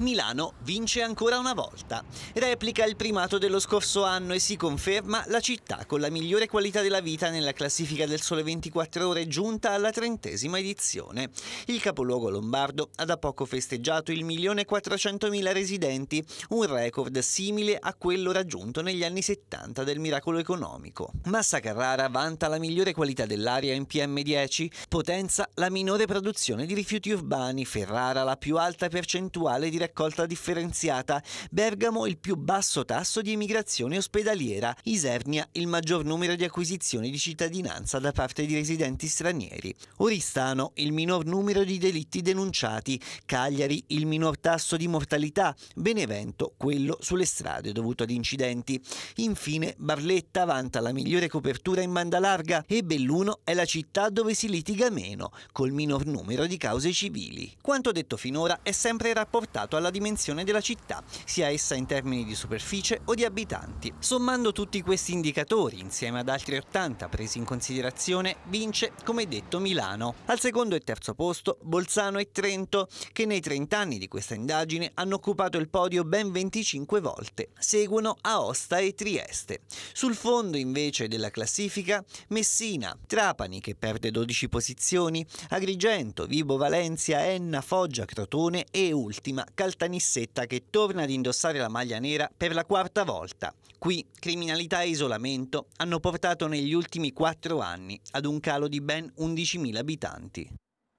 Milano vince ancora una volta. Replica il primato dello scorso anno e si conferma la città con la migliore qualità della vita nella classifica del Sole 24 Ore giunta alla trentesima edizione. Il capoluogo lombardo ha da poco festeggiato il 1.400.000 residenti, un record simile a quello raggiunto negli anni 70 del miracolo economico. Massa Carrara vanta la migliore qualità dell'aria in PM10, Potenza la minore produzione di rifiuti urbani, Ferrara la più alta percentuale di raccolta raccolta differenziata, Bergamo il più basso tasso di emigrazione ospedaliera, Isernia il maggior numero di acquisizioni di cittadinanza da parte di residenti stranieri, Oristano il minor numero di delitti denunciati, Cagliari il minor tasso di mortalità, Benevento quello sulle strade dovuto ad incidenti. Infine Barletta vanta la migliore copertura in banda larga e Belluno è la città dove si litiga meno, col minor numero di cause civili. Quanto detto finora è sempre rapportato al alla dimensione della città, sia essa in termini di superficie o di abitanti. Sommando tutti questi indicatori, insieme ad altri 80 presi in considerazione, vince, come detto, Milano. Al secondo e terzo posto, Bolzano e Trento, che nei 30 anni di questa indagine hanno occupato il podio ben 25 volte. Seguono Aosta e Trieste. Sul fondo, invece, della classifica, Messina, Trapani, che perde 12 posizioni, Agrigento, Vibo Valencia, Enna, Foggia, Crotone e ultima Caltanissetta che torna ad indossare la maglia nera per la quarta volta. Qui criminalità e isolamento hanno portato negli ultimi quattro anni ad un calo di ben 11.000 abitanti.